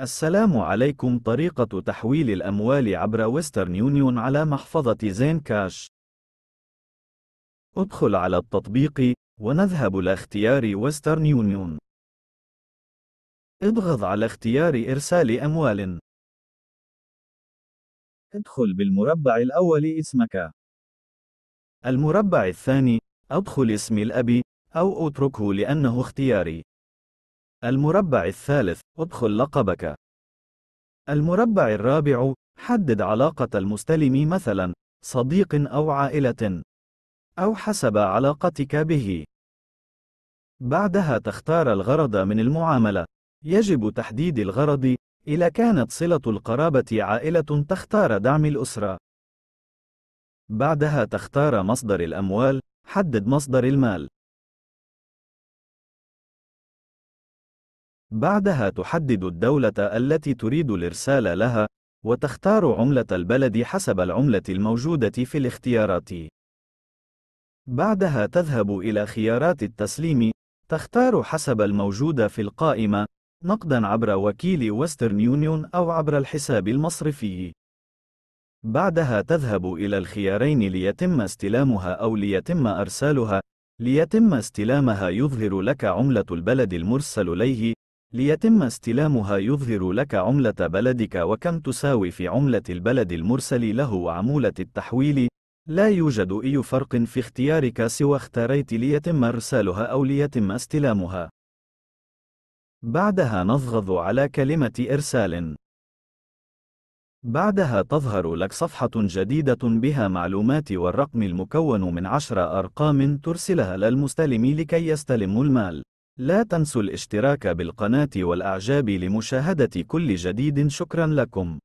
السلام عليكم طريقة تحويل الأموال عبر ويسترن يونيون على محفظة زين كاش ادخل على التطبيق ونذهب لاختيار ويسترن يونيون اضغط على اختيار إرسال أموال ادخل بالمربع الأول اسمك المربع الثاني أدخل اسم الأبي أو أتركه لأنه اختياري المربع الثالث ادخل لقبك المربع الرابع حدد علاقة المستلم مثلا صديق أو عائلة أو حسب علاقتك به بعدها تختار الغرض من المعاملة يجب تحديد الغرض إذا كانت صلة القرابة عائلة تختار دعم الأسرة بعدها تختار مصدر الأموال حدد مصدر المال بعدها تحدد الدولة التي تريد الإرسال لها، وتختار عملة البلد حسب العملة الموجودة في الاختيارات. بعدها تذهب إلى خيارات التسليم، تختار حسب الموجود في القائمة، نقدًا عبر وكيل ويسترن يونيون أو عبر الحساب المصرفي. بعدها تذهب إلى الخيارين ليتم استلامها أو ليتم أرسالها، ليتم استلامها يظهر لك عملة البلد المرسل إليه، ليتم استلامها يظهر لك عملة بلدك وكم تساوي في عملة البلد المرسل له وعمولة التحويل. لا يوجد أي فرق في اختيارك سوى اختاريت ليتم إرسالها أو ليتم استلامها. بعدها نضغط على كلمة إرسال. بعدها تظهر لك صفحة جديدة بها معلومات والرقم المكون من عشر أرقام ترسلها للمستلم لكي يستلم المال. لا تنسوا الاشتراك بالقناة والأعجاب لمشاهدة كل جديد شكرا لكم